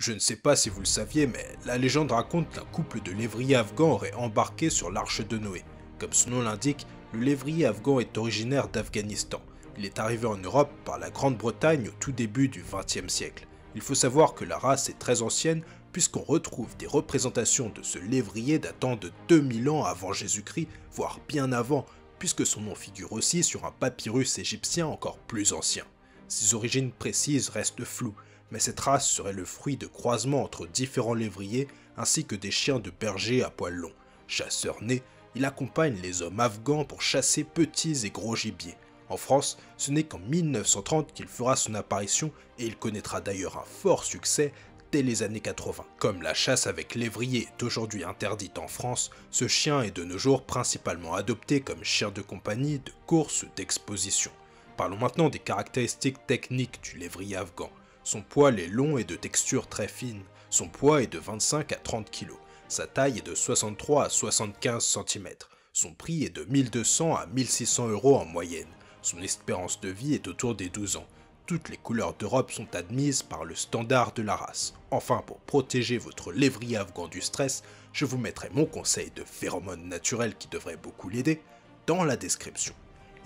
Je ne sais pas si vous le saviez, mais la légende raconte qu'un couple de lévriers afghans aurait embarqué sur l'arche de Noé. Comme son nom l'indique, le lévrier afghan est originaire d'Afghanistan. Il est arrivé en Europe par la Grande-Bretagne au tout début du XXe siècle. Il faut savoir que la race est très ancienne puisqu'on retrouve des représentations de ce lévrier datant de 2000 ans avant Jésus-Christ, voire bien avant, puisque son nom figure aussi sur un papyrus égyptien encore plus ancien. Ses origines précises restent floues, mais cette race serait le fruit de croisements entre différents lévriers ainsi que des chiens de berger à poils longs. Chasseur né, il accompagne les hommes afghans pour chasser petits et gros gibiers. En France, ce n'est qu'en 1930 qu'il fera son apparition et il connaîtra d'ailleurs un fort succès dès les années 80. Comme la chasse avec lévrier est aujourd'hui interdite en France, ce chien est de nos jours principalement adopté comme chien de compagnie, de course, d'exposition. Parlons maintenant des caractéristiques techniques du lévrier afghan. Son poil est long et de texture très fine. Son poids est de 25 à 30 kg. Sa taille est de 63 à 75 cm. Son prix est de 1200 à 1600 euros en moyenne. Son espérance de vie est autour des 12 ans. Toutes les couleurs d'Europe sont admises par le standard de la race. Enfin, pour protéger votre lévrier afghan du stress, je vous mettrai mon conseil de phéromones naturelles qui devrait beaucoup l'aider dans la description.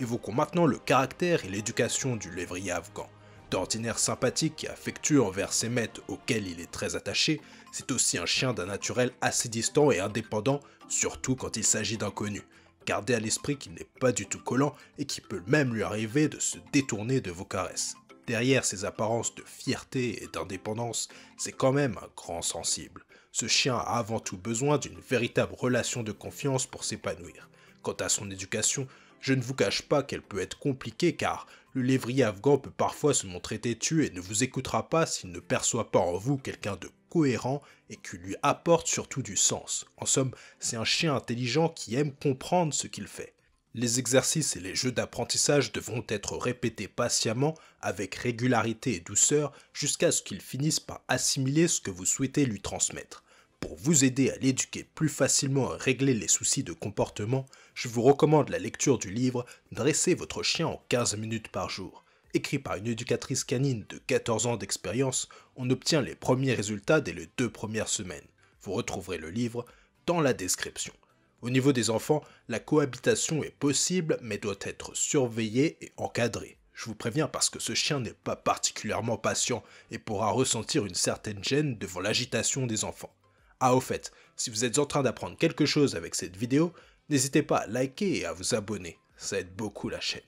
Évoquons maintenant le caractère et l'éducation du lévrier afghan. D'ordinaire sympathique et affectueux envers ses maîtres auxquels il est très attaché, c'est aussi un chien d'un naturel assez distant et indépendant, surtout quand il s'agit d'inconnus. Gardez à l'esprit qu'il n'est pas du tout collant et qu'il peut même lui arriver de se détourner de vos caresses. Derrière ses apparences de fierté et d'indépendance, c'est quand même un grand sensible. Ce chien a avant tout besoin d'une véritable relation de confiance pour s'épanouir. Quant à son éducation, je ne vous cache pas qu'elle peut être compliquée car le lévrier afghan peut parfois se montrer têtu et ne vous écoutera pas s'il ne perçoit pas en vous quelqu'un de cohérent et qui lui apporte surtout du sens. En somme, c'est un chien intelligent qui aime comprendre ce qu'il fait. Les exercices et les jeux d'apprentissage devront être répétés patiemment, avec régularité et douceur, jusqu'à ce qu'il finisse par assimiler ce que vous souhaitez lui transmettre. Pour vous aider à l'éduquer plus facilement à régler les soucis de comportement, je vous recommande la lecture du livre Dresser votre chien en 15 minutes par jour. Écrit par une éducatrice canine de 14 ans d'expérience, on obtient les premiers résultats dès les deux premières semaines. Vous retrouverez le livre dans la description. Au niveau des enfants, la cohabitation est possible mais doit être surveillée et encadrée. Je vous préviens parce que ce chien n'est pas particulièrement patient et pourra ressentir une certaine gêne devant l'agitation des enfants. Ah au fait, si vous êtes en train d'apprendre quelque chose avec cette vidéo, n'hésitez pas à liker et à vous abonner, ça aide beaucoup la chaîne.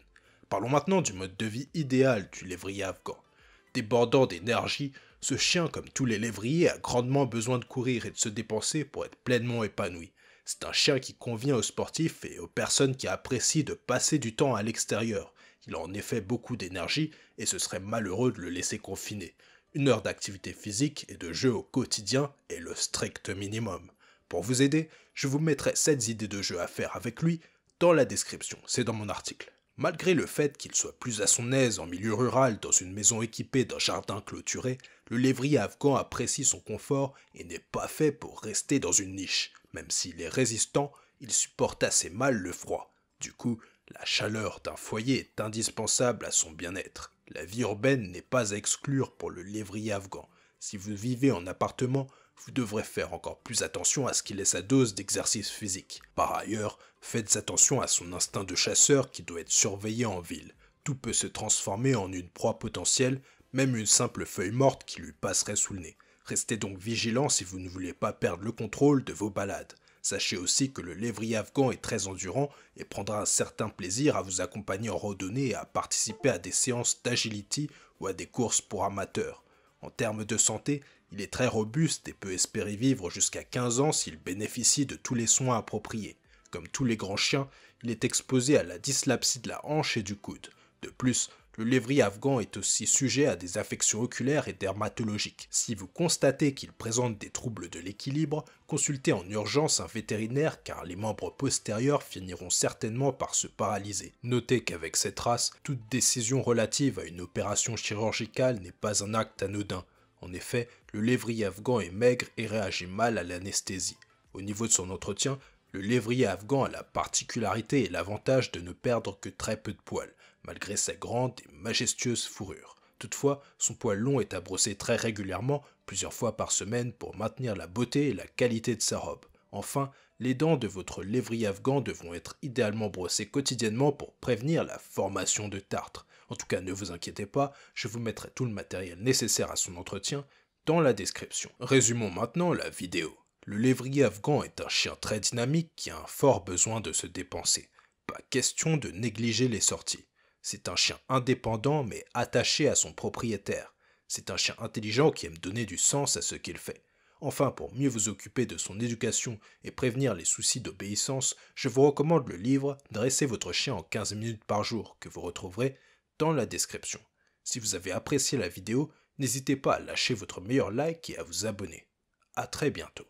Parlons maintenant du mode de vie idéal du lévrier afghan. Débordant d'énergie, ce chien, comme tous les lévriers, a grandement besoin de courir et de se dépenser pour être pleinement épanoui. C'est un chien qui convient aux sportifs et aux personnes qui apprécient de passer du temps à l'extérieur. Il a en effet beaucoup d'énergie et ce serait malheureux de le laisser confiner. Une heure d'activité physique et de jeu au quotidien est le strict minimum. Pour vous aider, je vous mettrai 7 idées de jeu à faire avec lui dans la description, c'est dans mon article. Malgré le fait qu'il soit plus à son aise en milieu rural dans une maison équipée d'un jardin clôturé, le lévrier afghan apprécie son confort et n'est pas fait pour rester dans une niche. Même s'il est résistant, il supporte assez mal le froid. Du coup, la chaleur d'un foyer est indispensable à son bien-être. La vie urbaine n'est pas à exclure pour le lévrier afghan. Si vous vivez en appartement, vous devrez faire encore plus attention à ce qu'il ait sa dose d'exercice physique. Par ailleurs, faites attention à son instinct de chasseur qui doit être surveillé en ville. Tout peut se transformer en une proie potentielle, même une simple feuille morte qui lui passerait sous le nez. Restez donc vigilant si vous ne voulez pas perdre le contrôle de vos balades. Sachez aussi que le lévrier afghan est très endurant et prendra un certain plaisir à vous accompagner en randonnée et à participer à des séances d'agility ou à des courses pour amateurs. En termes de santé, il est très robuste et peut espérer vivre jusqu'à 15 ans s'il bénéficie de tous les soins appropriés. Comme tous les grands chiens, il est exposé à la dyslapsie de la hanche et du coude. De plus, le lévrier afghan est aussi sujet à des affections oculaires et dermatologiques. Si vous constatez qu'il présente des troubles de l'équilibre, consultez en urgence un vétérinaire car les membres postérieurs finiront certainement par se paralyser. Notez qu'avec cette race, toute décision relative à une opération chirurgicale n'est pas un acte anodin. En effet, le lévrier afghan est maigre et réagit mal à l'anesthésie. Au niveau de son entretien, le lévrier afghan a la particularité et l'avantage de ne perdre que très peu de poils, malgré sa grande et majestueuse fourrure. Toutefois, son poil long est à brosser très régulièrement, plusieurs fois par semaine, pour maintenir la beauté et la qualité de sa robe. Enfin, les dents de votre lévrier afghan devront être idéalement brossées quotidiennement pour prévenir la formation de tartre. En tout cas, ne vous inquiétez pas, je vous mettrai tout le matériel nécessaire à son entretien dans la description. Résumons maintenant la vidéo. Le lévrier afghan est un chien très dynamique qui a un fort besoin de se dépenser. Pas question de négliger les sorties. C'est un chien indépendant mais attaché à son propriétaire. C'est un chien intelligent qui aime donner du sens à ce qu'il fait. Enfin, pour mieux vous occuper de son éducation et prévenir les soucis d'obéissance, je vous recommande le livre Dressez votre chien en 15 minutes par jour que vous retrouverez dans la description. Si vous avez apprécié la vidéo, n'hésitez pas à lâcher votre meilleur like et à vous abonner. A très bientôt.